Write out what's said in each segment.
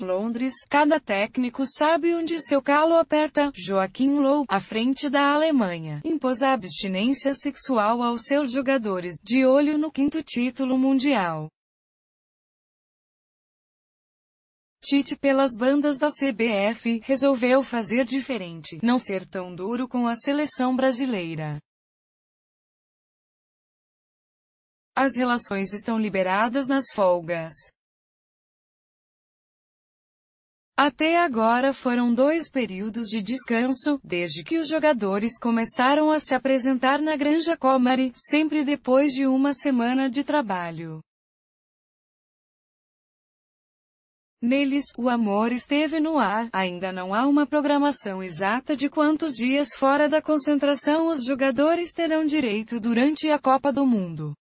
Londres, cada técnico sabe onde seu calo aperta. Joaquim Low, à frente da Alemanha, impôs a abstinência sexual aos seus jogadores, de olho no quinto título mundial. Tite pelas bandas da CBF, resolveu fazer diferente, não ser tão duro com a seleção brasileira. As relações estão liberadas nas folgas. Até agora foram dois períodos de descanso, desde que os jogadores começaram a se apresentar na Granja Comari, sempre depois de uma semana de trabalho. Neles, o amor esteve no ar, ainda não há uma programação exata de quantos dias fora da concentração os jogadores terão direito durante a Copa do Mundo.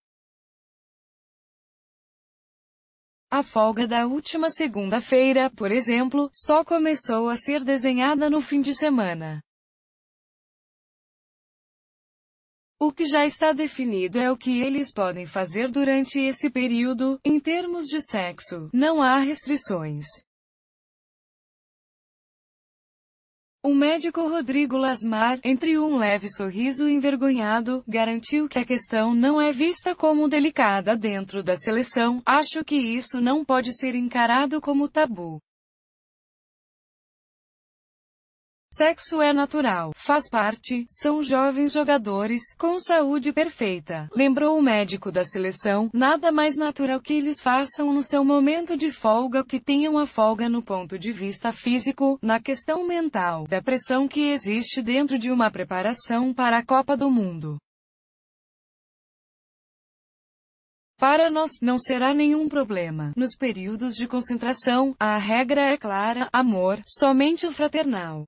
A folga da última segunda-feira, por exemplo, só começou a ser desenhada no fim de semana. O que já está definido é o que eles podem fazer durante esse período, em termos de sexo. Não há restrições. O médico Rodrigo Lasmar, entre um leve sorriso envergonhado, garantiu que a questão não é vista como delicada dentro da seleção. Acho que isso não pode ser encarado como tabu. Sexo é natural, faz parte, são jovens jogadores, com saúde perfeita. Lembrou o médico da seleção, nada mais natural que eles façam no seu momento de folga que tenham a folga no ponto de vista físico, na questão mental, da pressão que existe dentro de uma preparação para a Copa do Mundo. Para nós, não será nenhum problema. Nos períodos de concentração, a regra é clara, amor, somente o fraternal.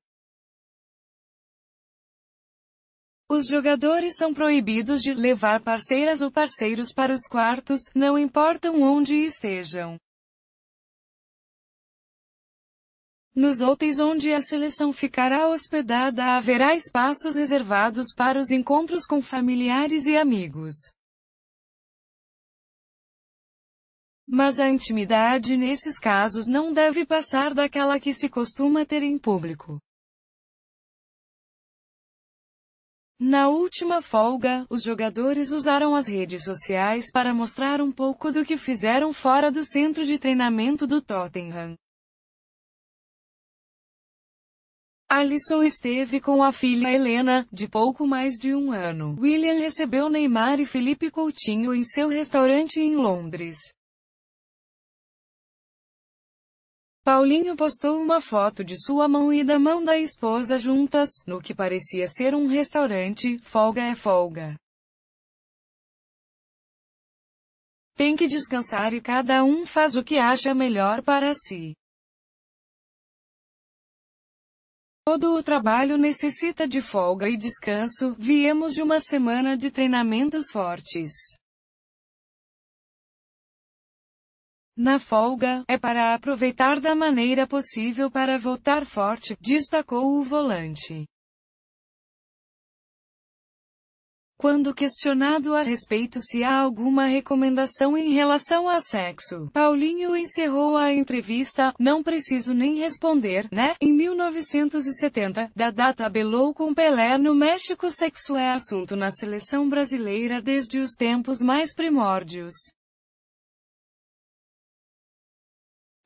Os jogadores são proibidos de levar parceiras ou parceiros para os quartos, não importam onde estejam. Nos hotéis onde a seleção ficará hospedada haverá espaços reservados para os encontros com familiares e amigos. Mas a intimidade nesses casos não deve passar daquela que se costuma ter em público. Na última folga, os jogadores usaram as redes sociais para mostrar um pouco do que fizeram fora do centro de treinamento do Tottenham. Alisson esteve com a filha Helena, de pouco mais de um ano. William recebeu Neymar e Felipe Coutinho em seu restaurante em Londres. Paulinho postou uma foto de sua mão e da mão da esposa juntas, no que parecia ser um restaurante, folga é folga. Tem que descansar e cada um faz o que acha melhor para si. Todo o trabalho necessita de folga e descanso, viemos de uma semana de treinamentos fortes. Na folga, é para aproveitar da maneira possível para voltar forte, destacou o volante. Quando questionado a respeito se há alguma recomendação em relação a sexo, Paulinho encerrou a entrevista, não preciso nem responder, né? Em 1970, data tabelou com Pelé no México. Sexo é assunto na seleção brasileira desde os tempos mais primórdios.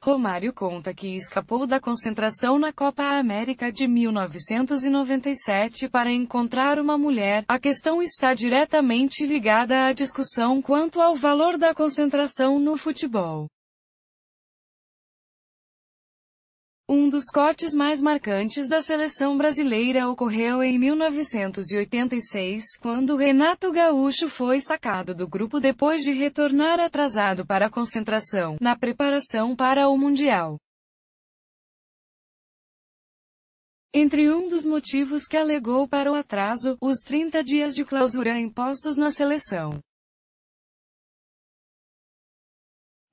Romário conta que escapou da concentração na Copa América de 1997 para encontrar uma mulher. A questão está diretamente ligada à discussão quanto ao valor da concentração no futebol. Um dos cortes mais marcantes da seleção brasileira ocorreu em 1986, quando Renato Gaúcho foi sacado do grupo depois de retornar atrasado para a concentração, na preparação para o Mundial. Entre um dos motivos que alegou para o atraso, os 30 dias de clausura impostos na seleção.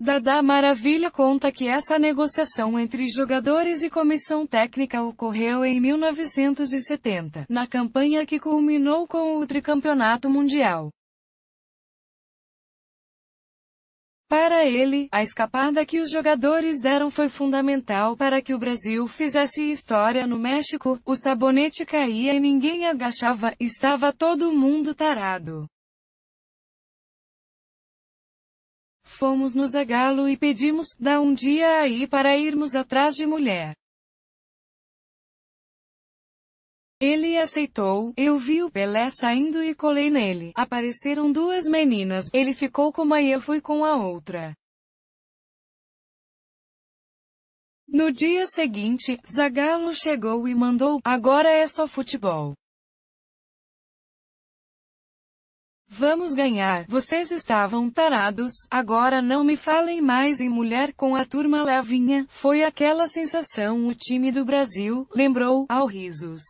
Dada Maravilha conta que essa negociação entre jogadores e comissão técnica ocorreu em 1970, na campanha que culminou com o tricampeonato mundial. Para ele, a escapada que os jogadores deram foi fundamental para que o Brasil fizesse história no México, o sabonete caía e ninguém agachava, estava todo mundo tarado. fomos nos Zagalo e pedimos, dá um dia aí para irmos atrás de mulher. Ele aceitou, eu vi o Pelé saindo e colei nele. Apareceram duas meninas, ele ficou com uma e eu fui com a outra. No dia seguinte, Zagallo chegou e mandou, agora é só futebol. Vamos ganhar. Vocês estavam tarados. Agora não me falem mais em mulher com a turma levinha. Foi aquela sensação o time do Brasil lembrou ao risos.